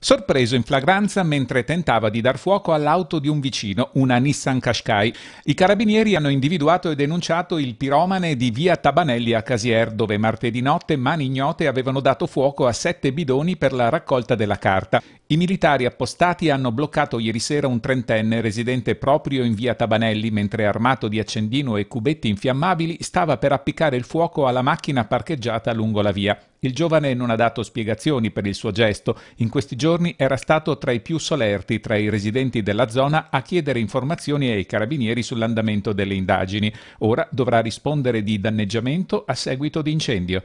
Sorpreso in flagranza mentre tentava di dar fuoco all'auto di un vicino, una Nissan Qashqai. I carabinieri hanno individuato e denunciato il piromane di via Tabanelli a Casier, dove martedì notte mani ignote avevano dato fuoco a sette bidoni per la raccolta della carta. I militari appostati hanno bloccato ieri sera un trentenne residente proprio in via Tabanelli, mentre armato di accendino e cubetti infiammabili stava per appiccare il fuoco alla macchina parcheggiata lungo la via. Il giovane non ha dato spiegazioni per il suo gesto, in questi giorni era stato tra i più solerti tra i residenti della zona a chiedere informazioni ai carabinieri sull'andamento delle indagini, ora dovrà rispondere di danneggiamento a seguito di incendio.